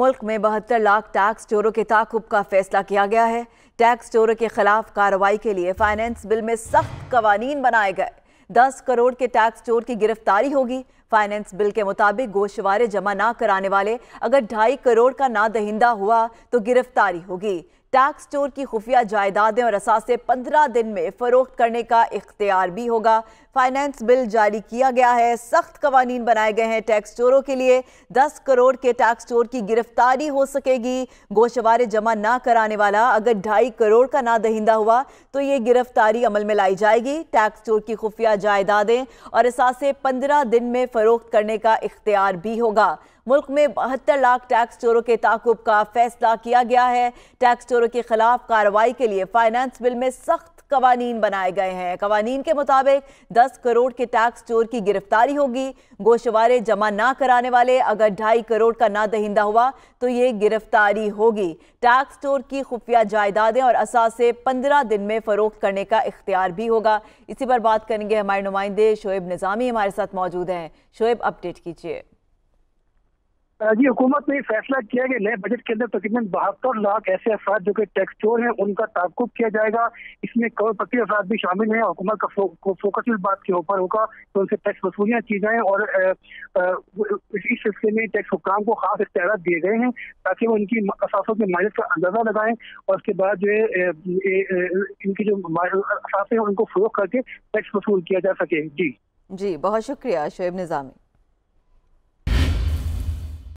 मुल्क में बहत्तर लाख टैक्स चोरों के ताकुब का फैसला किया गया है टैक्स चोरों के खिलाफ कार्रवाई के लिए फाइनेंस बिल में सख्त कवानीन बनाए गए दस करोड़ के टैक्स चोर की गिरफ्तारी होगी फाइनेंस बिल के मुताबिक गोशवारे जमा ना कराने वाले अगर ढाई करोड़ का ना दहिंदा हुआ तो गिरफ्तारी होगी टैक्स चोर की खुफिया जायदादें और असासे पंद्रह दिन में फरोख्त करने का इख्तियार भी होगा फाइनेंस बिल जारी किया गया है सख्त कवानीन बनाए गए हैं टैक्स चोरों के लिए दस करोड़ के टैक्स चोर की गिरफ्तारी हो सकेगी गोशवारे जमा ना कराने वाला अगर ढाई करोड़ का ना दहिंदा हुआ तो ये गिरफ्तारी अमल में लाई जाएगी टैक्स चोर की खुफिया जायदादें और असासे पंद्रह दिन में फरोख्त करने का इख्तियार भी होगा मुल्क में बहत्तर लाख टैक्स चोरों के ताकुब का फैसला किया गया है टैक्स चोरों के खिलाफ कार्रवाई के लिए फाइनेंस बिल में सख्त कवानीन बनाए गए हैं कवानीन के मुताबिक 10 करोड़ के टैक्स चोर की गिरफ्तारी होगी गोशवारे जमा ना कराने वाले अगर ढाई करोड़ का ना दहिंदा हुआ तो ये गिरफ्तारी होगी टैक्स चोर की खुफिया जायदादें और असासे पंद्रह दिन में फरोख्त करने का इख्तियार भी होगा इसी पर बात करेंगे हमारे नुमाइंदे शोएब निज़ामी हमारे साथ मौजूद हैं शोएब अपडेट कीजिए जी हुकूमत ने फैसला किया कि नए बजट के अंदर तकरीबन बहत्तर लाख ऐसे अफराद जो कि टैक्स चोर हैं उनका ताकुब किया जाएगा इसमें करोड़पति अफराद भी शामिल हैं हुकूमत का फो, फोकस इस बात के ऊपर होगा तो उनसे टैक्स वसूलियाँ की जाएं और आ, आ, इस सिलसिले में टैक्स हुकाम को खास इख्तियार दिए गए हैं ताकि वो इनकी असाफों की मालियत का अंदाजा लगाएं और उसके बाद जो है इनकी जो असाफे हैं उनको फरोख करके टैक्स वसूल किया जा सके जी जी बहुत शुक्रिया शुएब निज़ामी